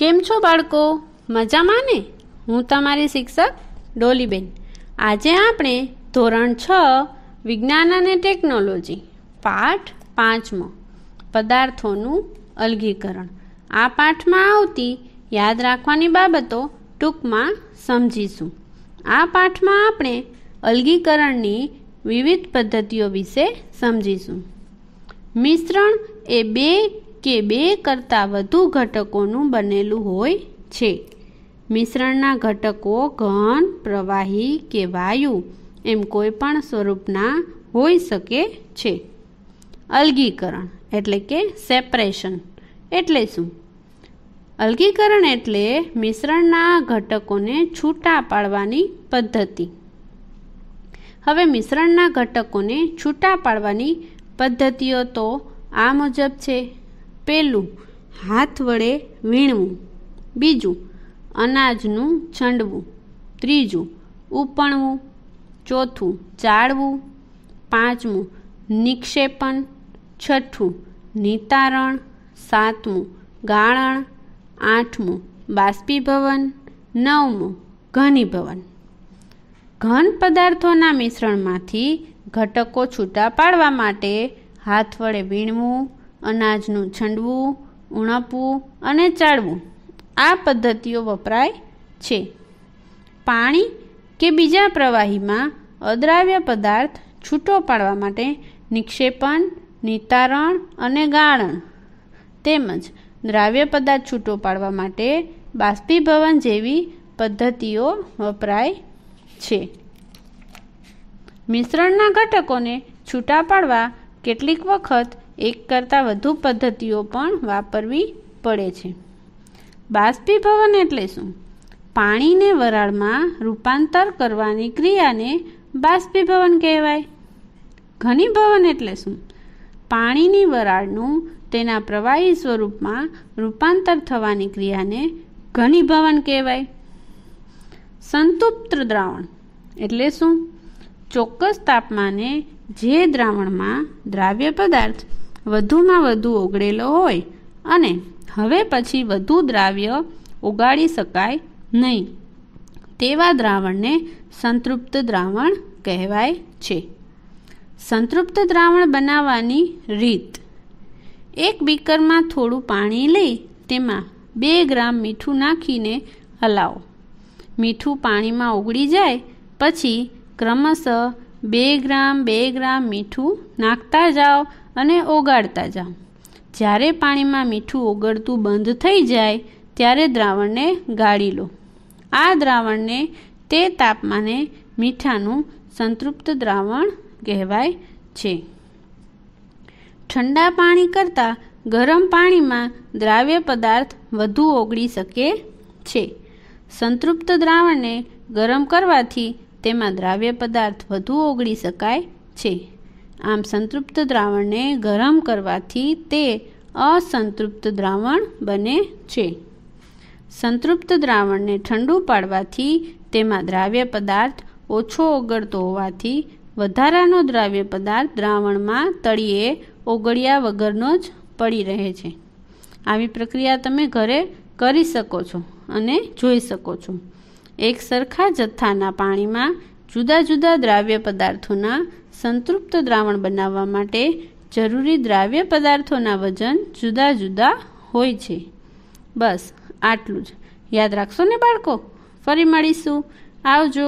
કેમ છો બાળકો મજામાં ને હું તમારી શિક્ષક ડોલીબેન આજે આપણે ધોરણ છ વિજ્ઞાન અને ટેકનોલોજી પાઠ પાંચમો પદાર્થોનું અલગીકરણ આ પાઠમાં આવતી યાદ રાખવાની બાબતો ટૂંકમાં સમજીશું આ પાઠમાં આપણે અલગીકરણની વિવિધ પદ્ધતિઓ વિશે સમજીશું મિશ્રણ એ બે કે બે કરતાં વધુ ઘટકોનું બનેલું હોય છે મિશ્રણના ઘટકો ઘન પ્રવાહી કે વાયુ એમ કોઈપણ સ્વરૂપના હોઈ શકે છે અલગીકરણ એટલે કે સેપરેશન એટલે શું અલગીકરણ એટલે મિશ્રણના ઘટકોને છૂટા પાડવાની પદ્ધતિ હવે મિશ્રણના ઘટકોને છૂટા પાડવાની પદ્ધતિઓ તો આ મુજબ છે પહેલું હાથ વડે વીણવું બીજું અનાજનું છંડવું ત્રીજું ઉપણવું ચોથું ચાળવું પાંચમું નિક્ષેપણ છઠ્ઠું નિતારણ સાતમું ગાળણ આઠમું બાષ્પીભવન નવમું ઘનીભવન ઘન પદાર્થોના મિશ્રણમાંથી ઘટકો છૂટા પાડવા માટે હાથ વડે વીણવું અનાજનું છંડવું ઉણપવું અને ચાળવું આ પદ્ધતિઓ વપરાય છે પાણી કે બીજા પ્રવાહીમાં અદ્રાવ્ય પદાર્થ છૂટો પાડવા માટે નિક્ષેપણ નિતારણ અને ગાળણ તેમજ દ્રાવ્ય પદાર્થ છૂટો પાડવા માટે બાષ્પીભવન જેવી પદ્ધતિઓ વપરાય છે મિશ્રણના ઘટકોને છૂટા પાડવા કેટલીક વખત એક કરતાં વધુ પદ્ધતિઓ પણ વાપરવી પડે છે બાષ્પીભવન એટલે શું પાણીને વરાળમાં રૂપાંતર કરવાની ક્રિયાને બાષ્પીભવન કહેવાય ઘનીભવન એટલે શું પાણીની વરાળનું તેના પ્રવાહી સ્વરૂપમાં રૂપાંતર થવાની ક્રિયાને ઘનીભવન કહેવાય સંતૃપ્ત દ્રાવણ એટલે શું ચોક્કસ તાપમાને જે દ્રાવણમાં દ્રાવ્ય પદાર્થ વધુમાં વધુ ઓગળેલો હોય અને હવે પછી વધુ દ્રાવ્ય ઓગાળી શકાય નહીં તેવા દ્રાવણને સંતૃપ્ત દ્રાવણ કહેવાય છે સંતૃપ્ત દ્રાવણ બનાવવાની રીત એક બીકરમાં થોડું પાણી લઈ તેમાં બે ગ્રામ મીઠું નાખીને હલાવો મીઠું પાણીમાં ઓગળી જાય પછી ક્રમશઃ બે ગ્રામ બે ગ્રામ મીઠું નાખતા જાઓ અને ઓગાળતા જાઓ જ્યારે પાણીમાં મીઠું ઓગળતું બંધ થઈ જાય ત્યારે દ્રાવણને ગાળી લો આ દ્રાવણને તે તાપમાને મીઠાનું સંતૃપ્ત દ્રાવણ કહેવાય છે ઠંડા પાણી કરતાં ગરમ પાણીમાં દ્રાવ્ય પદાર્થ વધુ ઓગળી શકે છે સંતૃપ્ત દ્રાવણને ગરમ કરવાથી તેમાં દ્રાવ્ય પદાર્થ વધુ ઓગળી શકાય છે આમ સંતૃપ્ત દ્રાવણને ગરમ કરવાથી તે અસંતૃપ્ત દ્રાવણ બને છે સંતૃપ્ત દ્રાવણને ઠંડુ પાડવાથી તેમાં દ્રાવ્ય પદાર્થ ઓછો ઓગળતો હોવાથી વધારાનો દ્રાવ્ય પદાર્થ દ્રાવણમાં તળિયે ઓગળ્યા વગરનો જ પડી રહે છે આવી પ્રક્રિયા તમે ઘરે કરી શકો છો અને જોઈ શકો છો એક સરખા જથ્થાના પાણીમાં જુદા જુદા દ્રાવ્ય પદાર્થોના સંતૃપ્ત દ્રાવણ બનાવવા માટે જરૂરી દ્રાવ્ય પદાર્થોના વજન જુદા જુદા હોય છે બસ આટલું જ યાદ રાખશો ને બાળકો ફરી મળીશું આવજો